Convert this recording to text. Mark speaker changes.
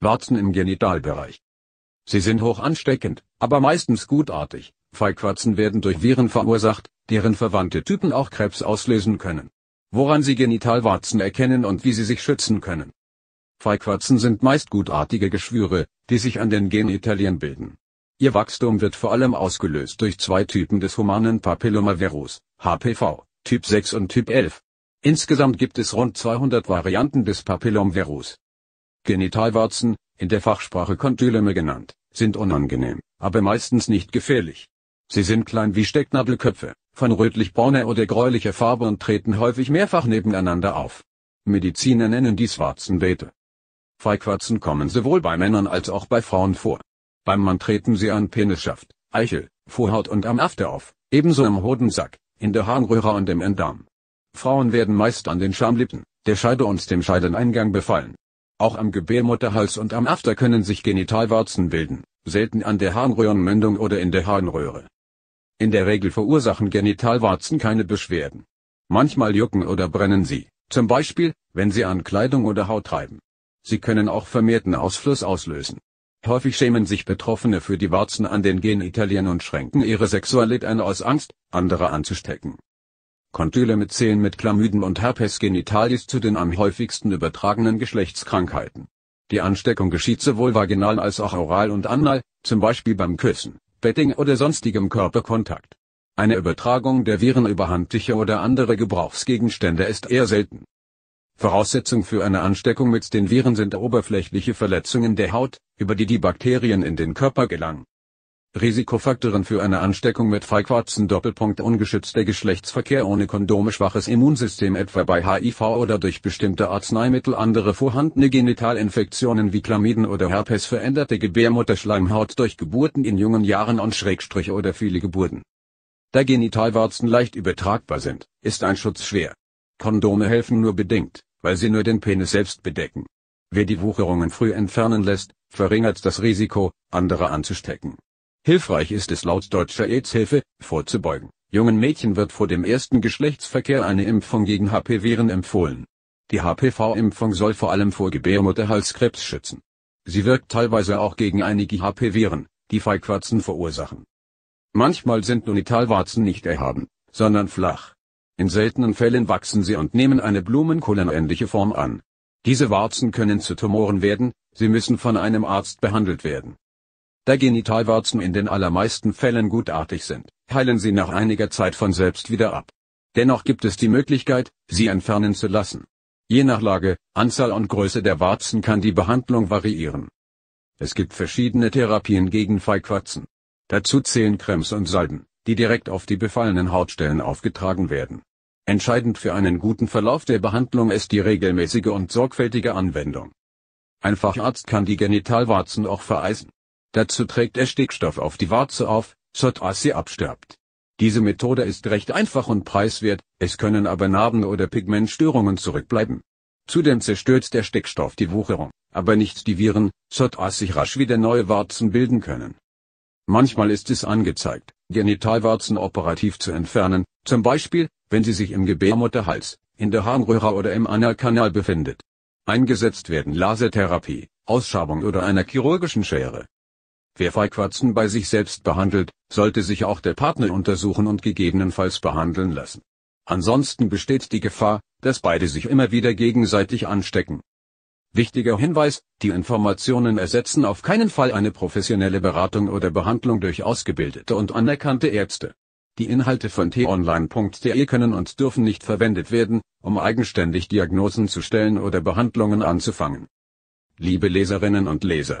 Speaker 1: Warzen im Genitalbereich. Sie sind hoch ansteckend, aber meistens gutartig. Fallquatzen werden durch Viren verursacht, deren verwandte Typen auch Krebs auslösen können. Woran Sie Genitalwarzen erkennen und wie Sie sich schützen können. Fallquatzen sind meist gutartige Geschwüre, die sich an den Genitalien bilden. Ihr Wachstum wird vor allem ausgelöst durch zwei Typen des humanen Papillomavirus, HPV, Typ 6 und Typ 11. Insgesamt gibt es rund 200 Varianten des Papillomvirus. Genitalwarzen, in der Fachsprache Kontyleme genannt, sind unangenehm, aber meistens nicht gefährlich. Sie sind klein wie Stecknadelköpfe, von rötlich-brauner oder gräulicher Farbe und treten häufig mehrfach nebeneinander auf. Mediziner nennen dies Warzenbeete. Feigwarzen kommen sowohl bei Männern als auch bei Frauen vor. Beim Mann treten sie an Penisschaft, Eichel, Vorhaut und am After auf, ebenso im Hodensack, in der Harnröhre und im Enddarm. Frauen werden meist an den Schamlippen, der Scheide und dem Scheideneingang befallen. Auch am Gebärmutterhals und am After können sich Genitalwarzen bilden, selten an der Harnröhrenmündung oder in der Harnröhre. In der Regel verursachen Genitalwarzen keine Beschwerden. Manchmal jucken oder brennen sie, zum Beispiel, wenn sie an Kleidung oder Haut treiben. Sie können auch vermehrten Ausfluss auslösen. Häufig schämen sich Betroffene für die Warzen an den Genitalien und schränken ihre Sexualität ein aus Angst, andere anzustecken. Kontyle mit 10 mit Chlamyden und Herpes genitalis zu den am häufigsten übertragenen Geschlechtskrankheiten. Die Ansteckung geschieht sowohl vaginal als auch oral und anal, zum Beispiel beim Küssen, Betting oder sonstigem Körperkontakt. Eine Übertragung der Viren über handliche oder andere Gebrauchsgegenstände ist eher selten. Voraussetzung für eine Ansteckung mit den Viren sind oberflächliche Verletzungen der Haut, über die die Bakterien in den Körper gelangen. Risikofaktoren für eine Ansteckung mit Freikwarzen Doppelpunkt ungeschützter Geschlechtsverkehr ohne Kondome schwaches Immunsystem etwa bei HIV oder durch bestimmte Arzneimittel andere vorhandene Genitalinfektionen wie Chlamiden oder Herpes veränderte Gebärmutterschleimhaut durch Geburten in jungen Jahren und Schrägstrich oder viele Geburten. Da Genitalwarzen leicht übertragbar sind, ist ein Schutz schwer. Kondome helfen nur bedingt, weil sie nur den Penis selbst bedecken. Wer die Wucherungen früh entfernen lässt, verringert das Risiko, andere anzustecken. Hilfreich ist es laut deutscher Aids-Hilfe, vorzubeugen. Jungen Mädchen wird vor dem ersten Geschlechtsverkehr eine Impfung gegen HPV-Viren empfohlen. Die HPV-Impfung soll vor allem vor Gebärmutterhalskrebs schützen. Sie wirkt teilweise auch gegen einige HP-Viren, die Feigwarzen verursachen. Manchmal sind Nonitalwarzen nicht erhaben, sondern flach. In seltenen Fällen wachsen sie und nehmen eine blumenkohlenähnliche Form an. Diese Warzen können zu Tumoren werden, sie müssen von einem Arzt behandelt werden. Da Genitalwarzen in den allermeisten Fällen gutartig sind, heilen sie nach einiger Zeit von selbst wieder ab. Dennoch gibt es die Möglichkeit, sie entfernen zu lassen. Je nach Lage, Anzahl und Größe der Warzen kann die Behandlung variieren. Es gibt verschiedene Therapien gegen Feigwarzen. Dazu zählen Cremes und Salben, die direkt auf die befallenen Hautstellen aufgetragen werden. Entscheidend für einen guten Verlauf der Behandlung ist die regelmäßige und sorgfältige Anwendung. Ein Facharzt kann die Genitalwarzen auch vereisen. Dazu trägt er Stickstoff auf die Warze auf, sodass sie abstirbt. Diese Methode ist recht einfach und preiswert, es können aber Narben oder Pigmentstörungen zurückbleiben. Zudem zerstört der Stickstoff die Wucherung, aber nicht die Viren, sodass sich rasch wieder neue Warzen bilden können. Manchmal ist es angezeigt, Genitalwarzen operativ zu entfernen, zum Beispiel, wenn sie sich im Gebärmutterhals, in der Harnröhre oder im Analkanal befindet. Eingesetzt werden Lasertherapie, Ausschabung oder einer chirurgischen Schere. Wer Freiquatzen bei sich selbst behandelt, sollte sich auch der Partner untersuchen und gegebenenfalls behandeln lassen. Ansonsten besteht die Gefahr, dass beide sich immer wieder gegenseitig anstecken. Wichtiger Hinweis, die Informationen ersetzen auf keinen Fall eine professionelle Beratung oder Behandlung durch ausgebildete und anerkannte Ärzte. Die Inhalte von t-online.de können und dürfen nicht verwendet werden, um eigenständig Diagnosen zu stellen oder Behandlungen anzufangen. Liebe Leserinnen und Leser,